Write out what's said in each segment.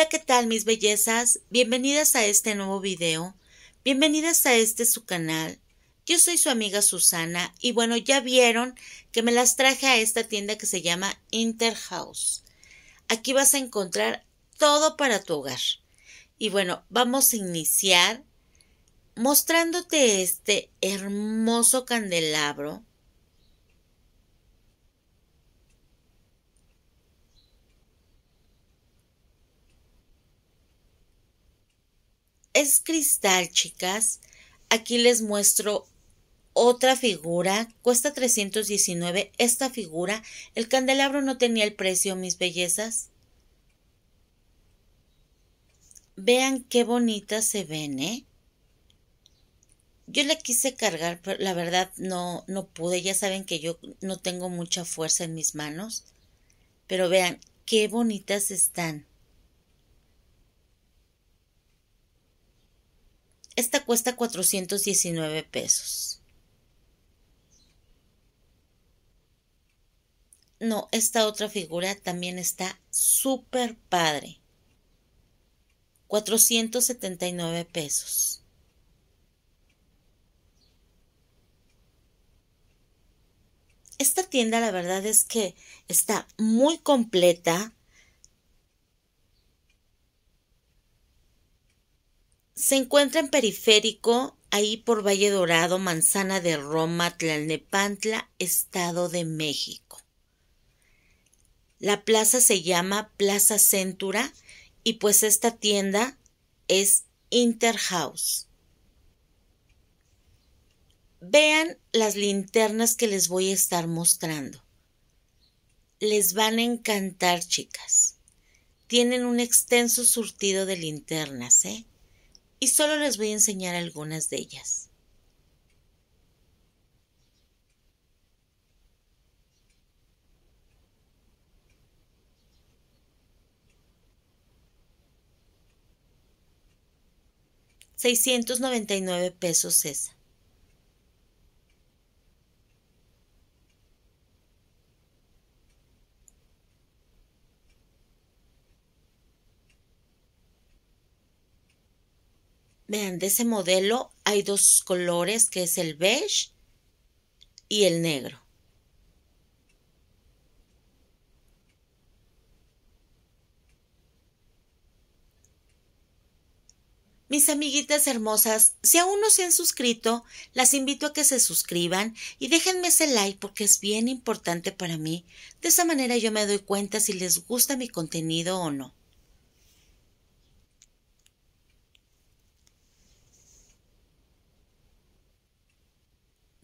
Hola, ¿qué tal mis bellezas? Bienvenidas a este nuevo video. Bienvenidas a este su canal. Yo soy su amiga Susana y bueno, ya vieron que me las traje a esta tienda que se llama Interhouse. Aquí vas a encontrar todo para tu hogar. Y bueno, vamos a iniciar mostrándote este hermoso candelabro es cristal, chicas. Aquí les muestro otra figura. Cuesta 319 esta figura. El candelabro no tenía el precio, mis bellezas. Vean qué bonitas se ven, ¿eh? Yo la quise cargar, pero la verdad no, no pude. Ya saben que yo no tengo mucha fuerza en mis manos. Pero vean qué bonitas están. Esta cuesta 419 pesos. No, esta otra figura también está súper padre. 479 pesos. Esta tienda la verdad es que está muy completa. Se encuentra en periférico, ahí por Valle Dorado, Manzana de Roma, Tlalnepantla, Estado de México. La plaza se llama Plaza Centura y pues esta tienda es Interhouse. Vean las linternas que les voy a estar mostrando. Les van a encantar, chicas. Tienen un extenso surtido de linternas, ¿eh? y solo les voy a enseñar algunas de ellas. $699 pesos esa. Vean, de ese modelo hay dos colores que es el beige y el negro. Mis amiguitas hermosas, si aún no se han suscrito, las invito a que se suscriban y déjenme ese like porque es bien importante para mí. De esa manera yo me doy cuenta si les gusta mi contenido o no.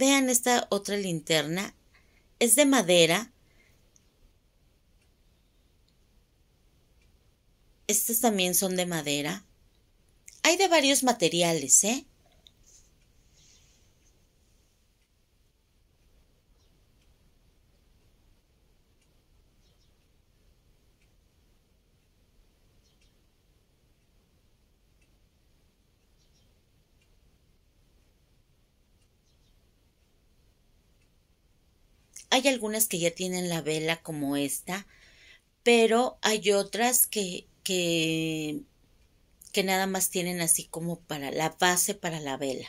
Vean esta otra linterna. Es de madera. Estas también son de madera. Hay de varios materiales, ¿eh? Hay algunas que ya tienen la vela como esta, pero hay otras que, que, que nada más tienen así como para la base para la vela.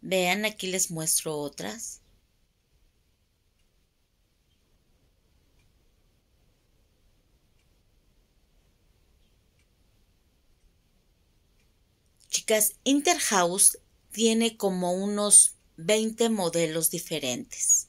Vean, aquí les muestro otras. Chicas, Interhouse tiene como unos 20 modelos diferentes.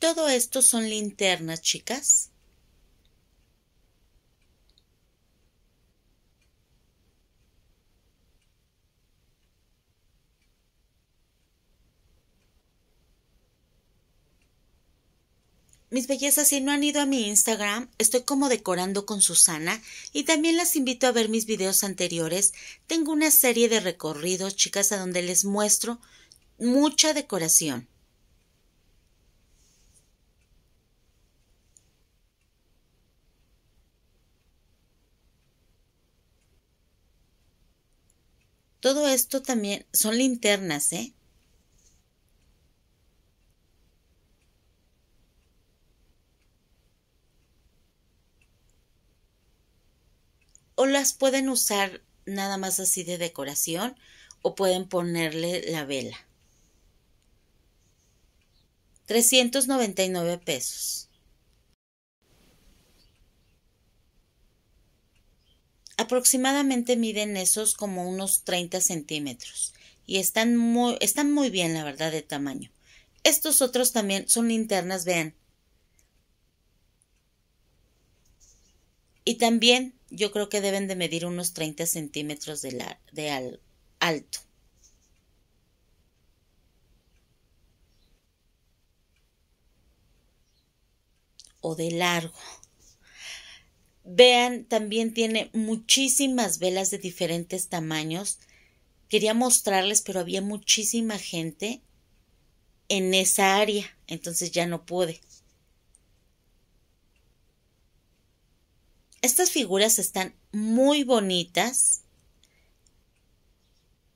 Todo esto son linternas, chicas. Mis bellezas, si no han ido a mi Instagram, estoy como decorando con Susana y también las invito a ver mis videos anteriores. Tengo una serie de recorridos, chicas, a donde les muestro mucha decoración. Todo esto también son linternas, ¿eh? O las pueden usar nada más así de decoración o pueden ponerle la vela. 399 pesos. aproximadamente miden esos como unos 30 centímetros y están muy, están muy bien, la verdad, de tamaño. Estos otros también son linternas, vean. Y también yo creo que deben de medir unos 30 centímetros de, de alto. O de largo. Vean, también tiene muchísimas velas de diferentes tamaños. Quería mostrarles, pero había muchísima gente en esa área, entonces ya no pude. Estas figuras están muy bonitas.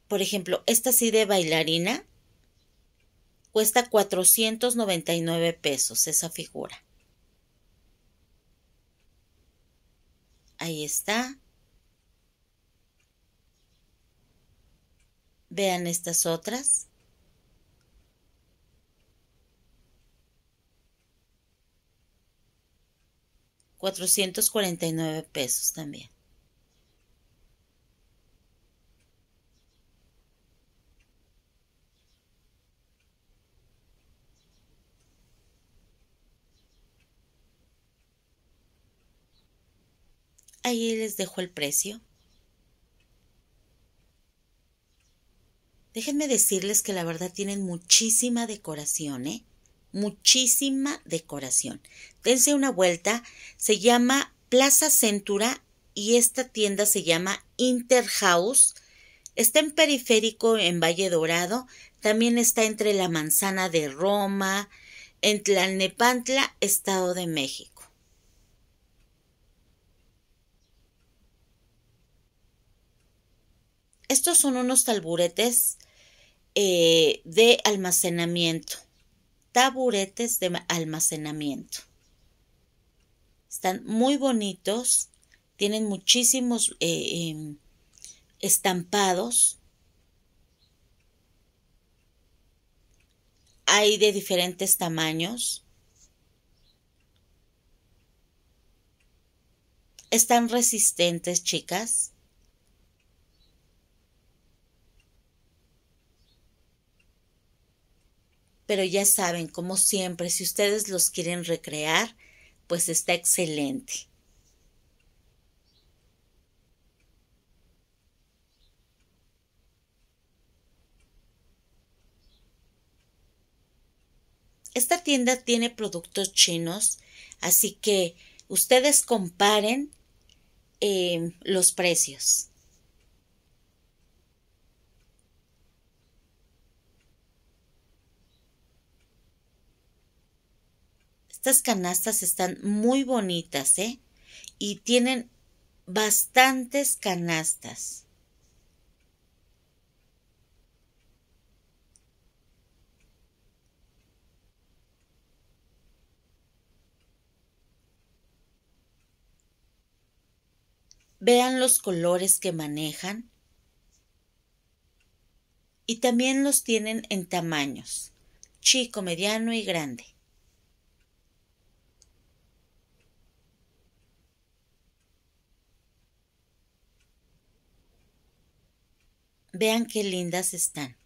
Por ejemplo, esta sí de bailarina cuesta 499 pesos esa figura. Ahí está. Vean estas otras. Cuatrocientos cuarenta y nueve pesos también. Ahí les dejo el precio. Déjenme decirles que la verdad tienen muchísima decoración, ¿eh? Muchísima decoración. Dense una vuelta. Se llama Plaza Centura y esta tienda se llama Interhouse. Está en periférico en Valle Dorado. También está entre la manzana de Roma, en Tlalnepantla, Estado de México. Estos son unos taburetes eh, de almacenamiento. Taburetes de almacenamiento. Están muy bonitos. Tienen muchísimos eh, em, estampados. Hay de diferentes tamaños. Están resistentes, chicas. Pero ya saben, como siempre, si ustedes los quieren recrear, pues está excelente. Esta tienda tiene productos chinos, así que ustedes comparen eh, los precios. Estas canastas están muy bonitas, ¿eh? Y tienen bastantes canastas. Vean los colores que manejan. Y también los tienen en tamaños, chico, mediano y grande. Vean qué lindas están.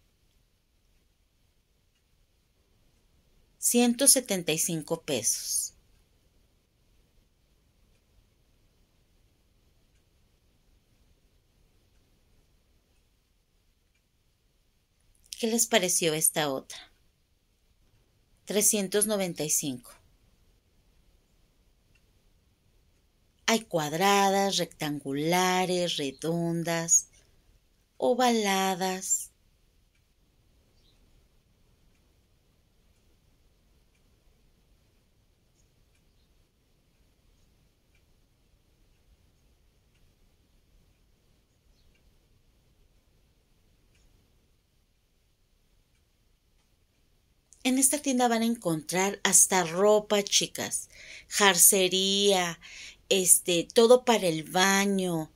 175 pesos. ¿Qué les pareció esta otra? 395. Hay cuadradas, rectangulares, redondas, ovaladas. En esta tienda van a encontrar hasta ropa, chicas, jarcería, este, todo para el baño,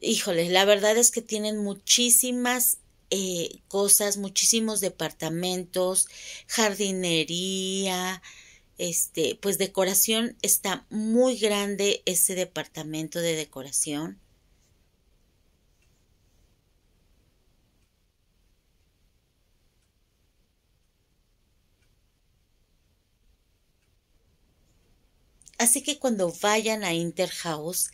híjoles, la verdad es que tienen muchísimas eh, cosas, muchísimos departamentos, jardinería, este, pues decoración está muy grande ese departamento de decoración. Así que cuando vayan a Interhouse,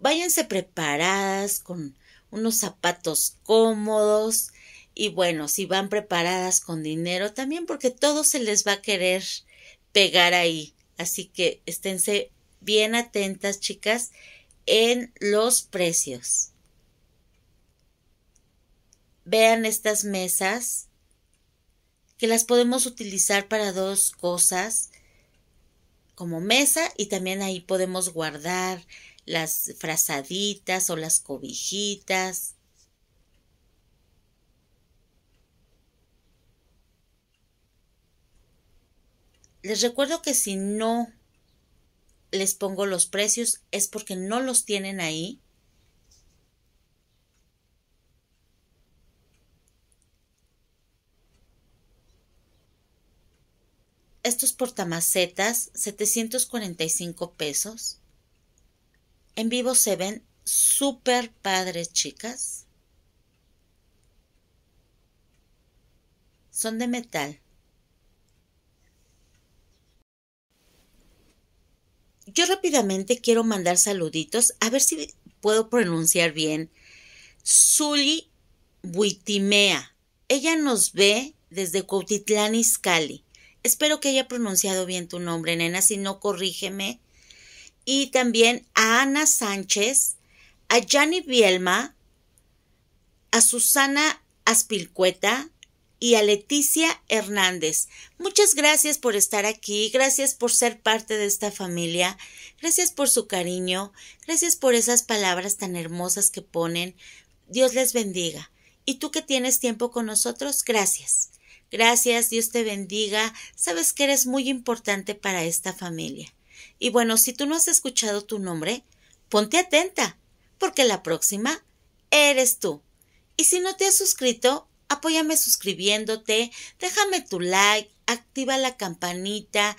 váyanse preparadas con unos zapatos cómodos y bueno, si van preparadas con dinero también porque todo se les va a querer pegar ahí. Así que esténse bien atentas, chicas, en los precios. Vean estas mesas que las podemos utilizar para dos cosas como mesa y también ahí podemos guardar las frazaditas o las cobijitas. Les recuerdo que si no les pongo los precios es porque no los tienen ahí. Estos portamacetas, 745 pesos. En vivo se ven súper padres, chicas. Son de metal. Yo rápidamente quiero mandar saluditos, a ver si puedo pronunciar bien. Zuli Buitimea. Ella nos ve desde Cuautitlán, Izcalli. Espero que haya pronunciado bien tu nombre, nena. Si no, corrígeme y también a Ana Sánchez, a Yanni Bielma, a Susana Aspilcueta y a Leticia Hernández. Muchas gracias por estar aquí, gracias por ser parte de esta familia, gracias por su cariño, gracias por esas palabras tan hermosas que ponen. Dios les bendiga. Y tú que tienes tiempo con nosotros, gracias. Gracias, Dios te bendiga. Sabes que eres muy importante para esta familia. Y bueno, si tú no has escuchado tu nombre, ponte atenta, porque la próxima eres tú. Y si no te has suscrito, apóyame suscribiéndote, déjame tu like, activa la campanita,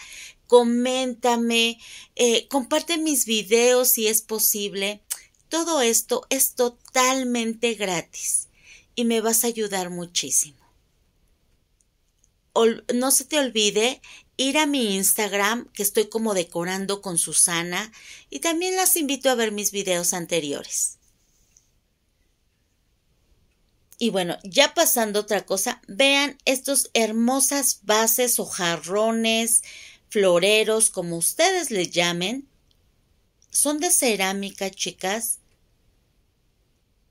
coméntame, eh, comparte mis videos si es posible. Todo esto es totalmente gratis y me vas a ayudar muchísimo. no se te olvide ir a mi Instagram, que estoy como decorando con Susana, y también las invito a ver mis videos anteriores. Y bueno, ya pasando otra cosa, vean estos hermosas bases o jarrones, floreros, como ustedes les llamen. Son de cerámica, chicas.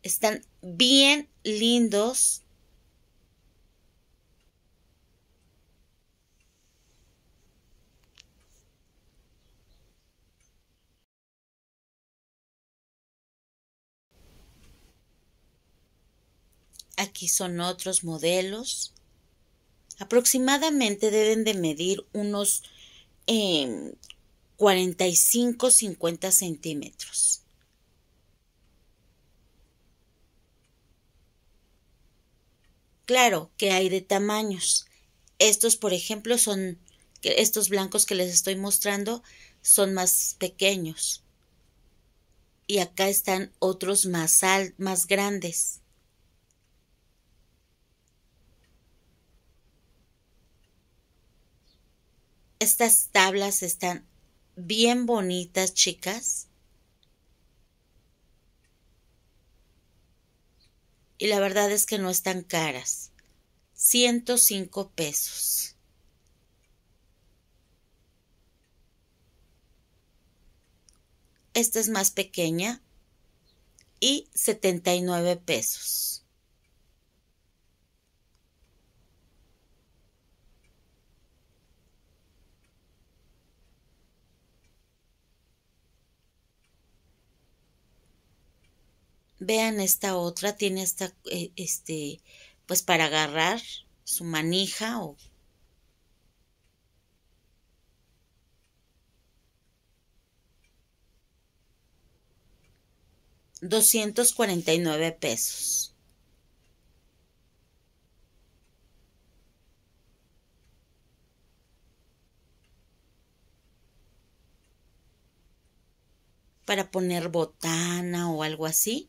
Están bien lindos. Aquí son otros modelos. Aproximadamente deben de medir unos 45-50 em, centímetros. Claro que hay de tamaños. Estos, por ejemplo, son estos blancos que les estoy mostrando son más pequeños. Y acá están otros más, más grandes. Estas tablas están bien bonitas, chicas. Y la verdad es que no están caras. 105 pesos. Esta es más pequeña y 79 pesos. vean esta otra, tiene esta, eh, este, pues para agarrar su manija o... Doscientos cuarenta y nueve pesos. Para poner botana o algo así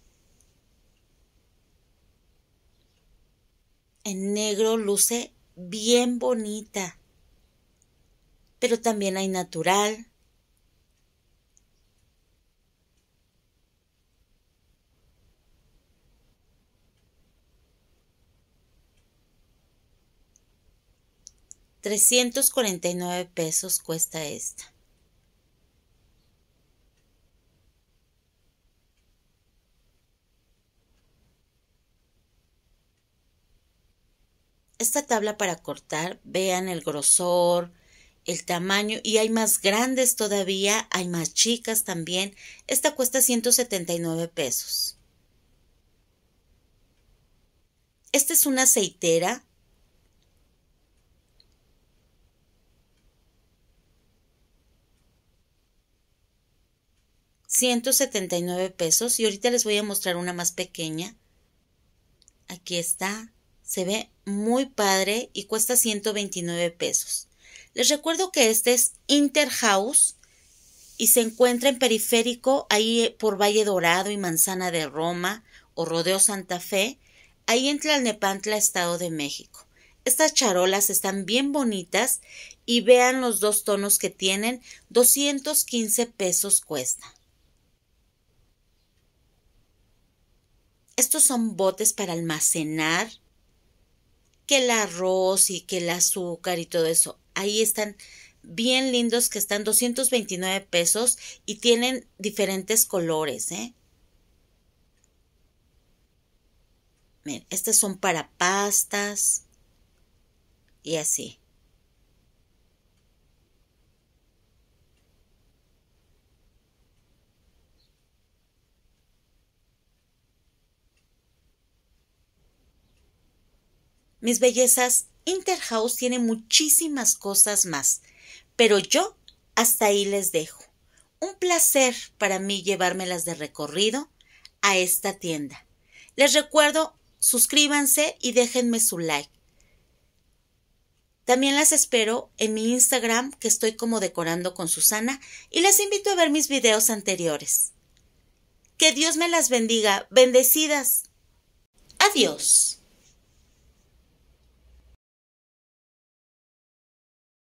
en negro luce bien bonita, pero también hay natural. Trescientos cuarenta y nueve pesos cuesta esta. Esta tabla para cortar, vean el grosor, el tamaño y hay más grandes todavía, hay más chicas también. Esta cuesta 179 pesos. Esta es una aceitera. $179 pesos y ahorita les voy a mostrar una más pequeña. Aquí está. Se ve muy padre y cuesta 129 pesos. Les recuerdo que este es Interhouse y se encuentra en periférico, ahí eh, por Valle Dorado y Manzana de Roma o Rodeo Santa Fe, ahí en Tlalnepantla, Estado de México. Estas charolas están bien bonitas y vean los dos tonos que tienen, 215 pesos cuesta. Estos son botes para almacenar el arroz y que el azúcar y todo eso. Ahí están bien lindos que están 229 pesos y tienen diferentes colores, ¿eh? son para pastas y así. Mis bellezas, Interhouse tiene muchísimas cosas más, pero yo hasta ahí les dejo. Un placer para mí llevármelas de recorrido a esta tienda. Les recuerdo, suscríbanse y déjenme su like. También las espero en mi Instagram que estoy como decorando con Susana y les invito a ver mis videos anteriores. Que Dios me las bendiga, bendecidas. Adiós.